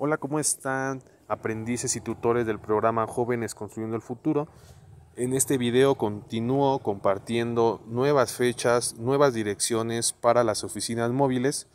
Hola, ¿cómo están aprendices y tutores del programa Jóvenes Construyendo el Futuro? En este video continúo compartiendo nuevas fechas, nuevas direcciones para las oficinas móviles.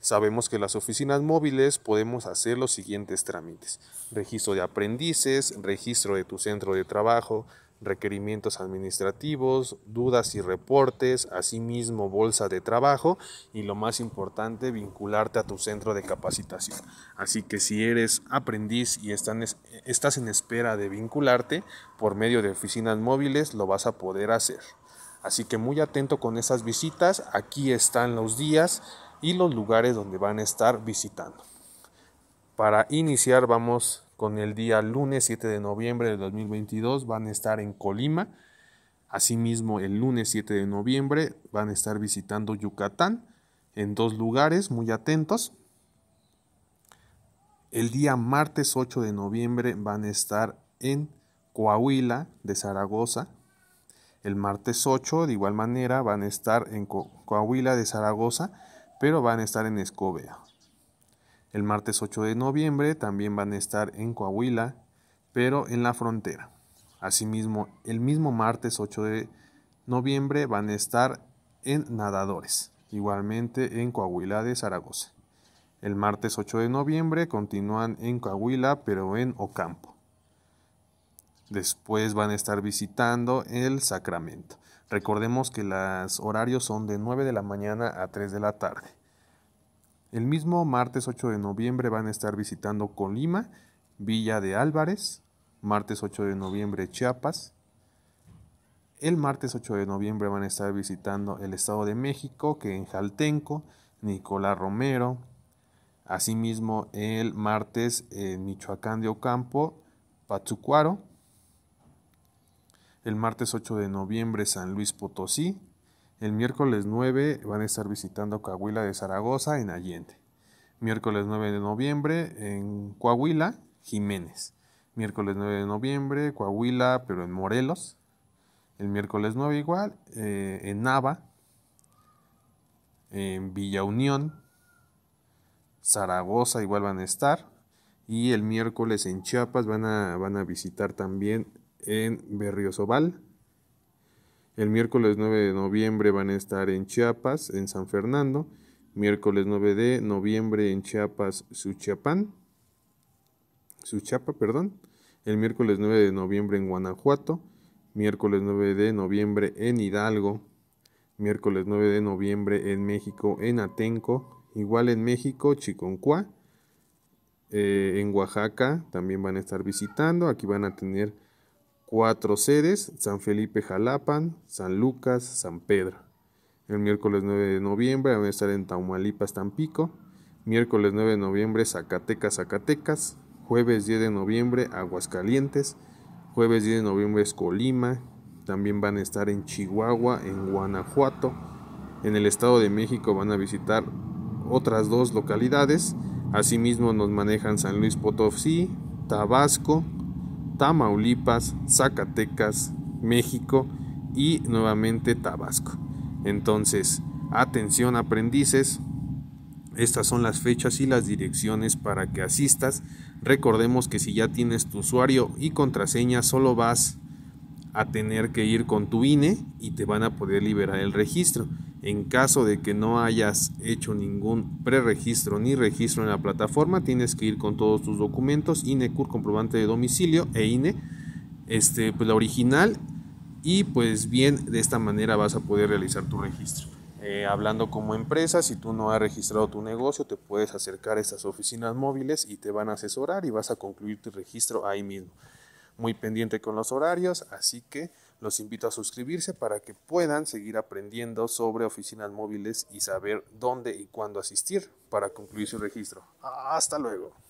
Sabemos que las oficinas móviles podemos hacer los siguientes trámites. Registro de aprendices, registro de tu centro de trabajo, requerimientos administrativos, dudas y reportes, asimismo bolsa de trabajo y lo más importante, vincularte a tu centro de capacitación. Así que si eres aprendiz y estás en espera de vincularte por medio de oficinas móviles, lo vas a poder hacer. Así que muy atento con esas visitas, aquí están los días y los lugares donde van a estar visitando. Para iniciar vamos con el día lunes 7 de noviembre de 2022 van a estar en Colima. Asimismo, el lunes 7 de noviembre van a estar visitando Yucatán en dos lugares, muy atentos. El día martes 8 de noviembre van a estar en Coahuila de Zaragoza. El martes 8 de igual manera van a estar en Coahuila de Zaragoza, pero van a estar en Escobedo. El martes 8 de noviembre también van a estar en Coahuila, pero en la frontera. Asimismo, el mismo martes 8 de noviembre van a estar en Nadadores, igualmente en Coahuila de Zaragoza. El martes 8 de noviembre continúan en Coahuila, pero en Ocampo. Después van a estar visitando el Sacramento. Recordemos que los horarios son de 9 de la mañana a 3 de la tarde. El mismo martes 8 de noviembre van a estar visitando Colima, Villa de Álvarez, martes 8 de noviembre Chiapas. El martes 8 de noviembre van a estar visitando el Estado de México, que en Jaltenco, Nicolás Romero. Asimismo, el martes en Michoacán de Ocampo, Pachucuaro. El martes 8 de noviembre San Luis Potosí. El miércoles 9 van a estar visitando Coahuila de Zaragoza en Allende. Miércoles 9 de noviembre en Coahuila, Jiménez. Miércoles 9 de noviembre, Coahuila, pero en Morelos. El miércoles 9 igual, eh, en Nava, en Villa Unión, Zaragoza igual van a estar. Y el miércoles en Chiapas van a, van a visitar también en Sobal. El miércoles 9 de noviembre van a estar en Chiapas, en San Fernando. Miércoles 9 de noviembre en Chiapas, Suchiapán. Suchapa, perdón. El miércoles 9 de noviembre en Guanajuato. Miércoles 9 de noviembre en Hidalgo. Miércoles 9 de noviembre en México, en Atenco. Igual en México, Chiconcuá. Eh, en Oaxaca también van a estar visitando. Aquí van a tener cuatro sedes, San Felipe Jalapan, San Lucas, San Pedro. El miércoles 9 de noviembre van a estar en Taumalipas, Tampico. Miércoles 9 de noviembre, Zacatecas, Zacatecas. Jueves 10 de noviembre, Aguascalientes. Jueves 10 de noviembre Colima. También van a estar en Chihuahua, en Guanajuato. En el Estado de México van a visitar otras dos localidades. Asimismo nos manejan San Luis Potosí, Tabasco, Tamaulipas, Zacatecas, México y nuevamente Tabasco. Entonces, atención aprendices, estas son las fechas y las direcciones para que asistas. Recordemos que si ya tienes tu usuario y contraseña, solo vas a tener que ir con tu INE y te van a poder liberar el registro. En caso de que no hayas hecho ningún preregistro ni registro en la plataforma, tienes que ir con todos tus documentos, INE, CUR, comprobante de domicilio e INE, este, pues la original y pues bien, de esta manera vas a poder realizar tu registro. Eh, hablando como empresa, si tú no has registrado tu negocio, te puedes acercar a estas oficinas móviles y te van a asesorar y vas a concluir tu registro ahí mismo muy pendiente con los horarios, así que los invito a suscribirse para que puedan seguir aprendiendo sobre oficinas móviles y saber dónde y cuándo asistir para concluir su registro. Hasta luego.